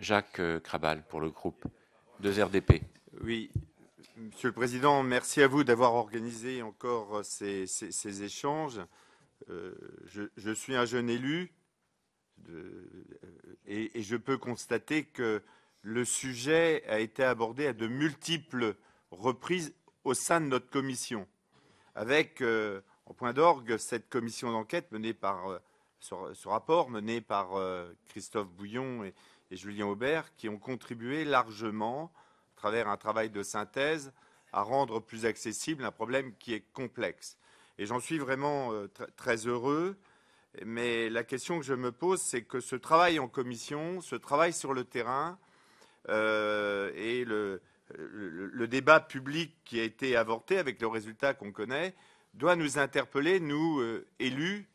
Jacques euh, Krabal pour le groupe 2RDP. Oui, Monsieur le Président, merci à vous d'avoir organisé encore euh, ces, échanges. Euh, je, suis un jeune élu et, je peux constater que le sujet a été abordé à de multiples reprises au sein de notre commission, avec en point d'orgue cette commission d'enquête menée par ce, rapport mené par euh, Christophe Bouillon et, Julien Aubert, qui ont contribué largement, à travers un travail de synthèse, à rendre plus accessible un problème qui est complexe. Et j'en suis vraiment euh, très heureux. Mais la question que je me pose, c'est que ce travail en commission, ce travail sur le terrain euh, et le débat public qui a été avorté avec le résultat qu'on connaît, doit nous interpeller, nous, élus,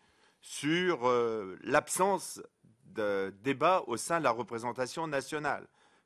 sur euh, l'absence de débat au sein de la représentation nationale.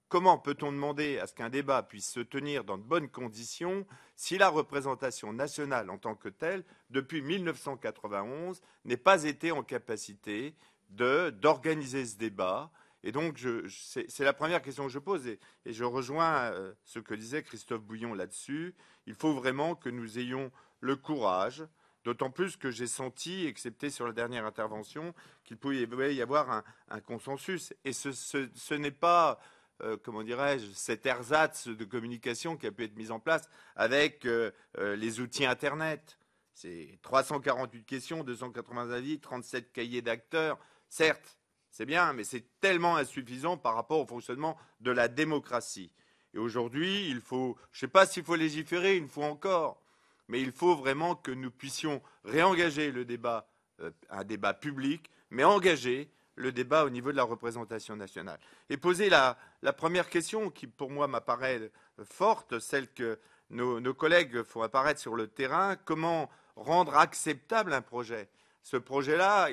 Comment peut-on demander à ce qu'un débat puisse se tenir dans de bonnes conditions si la représentation nationale en tant que telle, depuis 1991, n'est pas été en capacité d'organiser ce débat Et donc, c'est la première question que je pose, et je rejoins euh, ce que disait Christophe Bouillon là-dessus. Il faut vraiment que nous ayons le courage D'autant plus que j'ai senti, excepté sur la dernière intervention, qu'il pouvait y avoir un, consensus. Et ce, n'est pas, euh, comment dirais-je, cet ersatz de communication qui a pu être mis en place avec euh, euh, les outils Internet. C'est 348 questions, 280 avis, 37 cahiers d'acteurs. Certes, c'est bien, mais c'est tellement insuffisant par rapport au fonctionnement de la démocratie. Et aujourd'hui, il faut, je ne sais pas s'il faut légiférer une fois encore, mais il faut vraiment que nous puissions réengager le débat, euh, un débat public, mais engager le débat au niveau de la représentation nationale. Et poser la, première question qui, pour moi, m'apparaît euh, forte, celle que nos, nos, collègues font apparaître sur le terrain, comment rendre acceptable un projet Ce projet-là,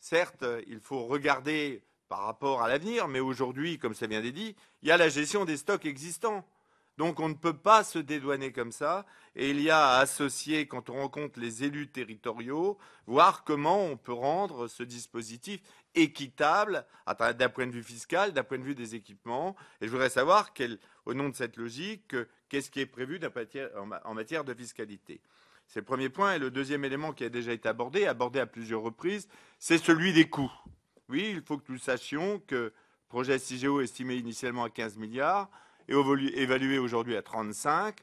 certes, il faut regarder par rapport à l'avenir, mais aujourd'hui, comme ça vient d'être dit, il y a la gestion des stocks existants. Donc on ne peut pas se dédouaner comme ça. Et il y a à associer, quand on rencontre les élus territoriaux, voir comment on peut rendre ce dispositif équitable d'un point de vue fiscal, d'un point de vue des équipements. Et je voudrais savoir, au nom de cette logique, qu'est-ce qui est prévu en matière de fiscalité. C'est le premier point. Et le deuxième élément qui a déjà été abordé, abordé à plusieurs reprises, c'est celui des coûts. Oui, il faut que nous sachions que le projet CIGEO estimé initialement à 15 milliards, et évalué aujourd'hui à 35.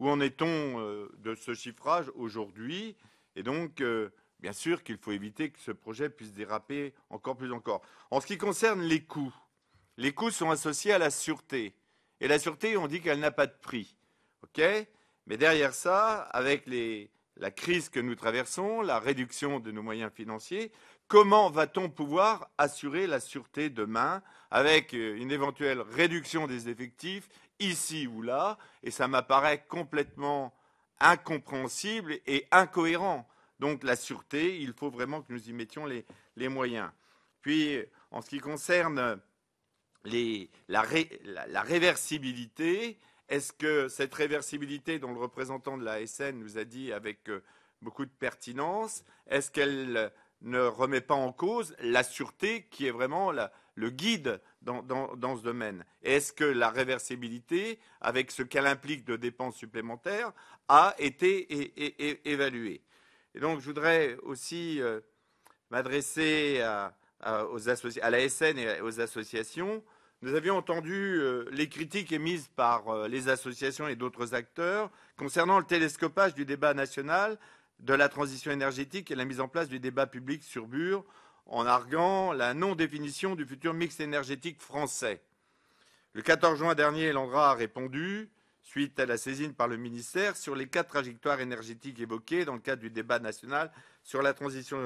Où en est-on euh, de ce chiffrage aujourd'hui Et donc, euh, bien sûr qu'il faut éviter que ce projet puisse déraper encore plus encore. En ce qui concerne les coûts, les coûts sont associés à la sûreté. Et la sûreté, on dit qu'elle n'a pas de prix. OK Mais derrière ça, avec la crise que nous traversons, la réduction de nos moyens financiers, comment va-t-on pouvoir assurer la sûreté demain avec euh, une éventuelle réduction des effectifs ici ou là Et ça m'apparaît complètement incompréhensible et incohérent. Donc la sûreté, il faut vraiment que nous y mettions les, moyens. Puis, en ce qui concerne la, réversibilité, est-ce que cette réversibilité dont le représentant de la SN nous a dit avec euh, beaucoup de pertinence, est-ce qu'elle ne remet pas en cause la sûreté qui est vraiment le guide dans, ce domaine. Est-ce que la réversibilité, avec ce qu'elle implique de dépenses supplémentaires, a été évaluée Et donc, je voudrais aussi euh, m'adresser à, la SN et aux associations. Nous avions entendu euh, les critiques émises par euh, les associations et d'autres acteurs concernant le télescopage du débat national de la transition énergétique et la mise en place du débat public sur Bure en arguant la non-définition du futur mix énergétique français. Le 14 juin dernier, l'ANDRA a répondu, suite à la saisine par le ministère, sur les quatre trajectoires énergétiques évoquées dans le cadre du débat national sur la transition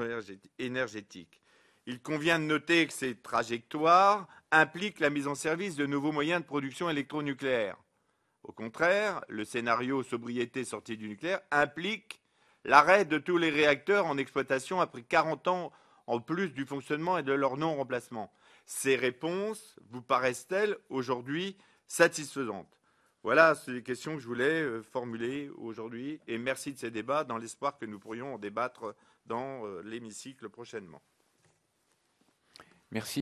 énergétique. Il convient de noter que ces trajectoires impliquent la mise en service de nouveaux moyens de production électronucléaire. Au contraire, le scénario sobriété sortie du nucléaire implique L'arrêt de tous les réacteurs en exploitation a pris 40 ans en plus du fonctionnement et de leur non-remplacement. Ces réponses vous paraissent-elles aujourd'hui satisfaisantes Voilà, c'est les questions que je voulais euh, formuler aujourd'hui et merci de ces débats dans l'espoir que nous pourrions en débattre dans euh, l'hémicycle prochainement. Merci.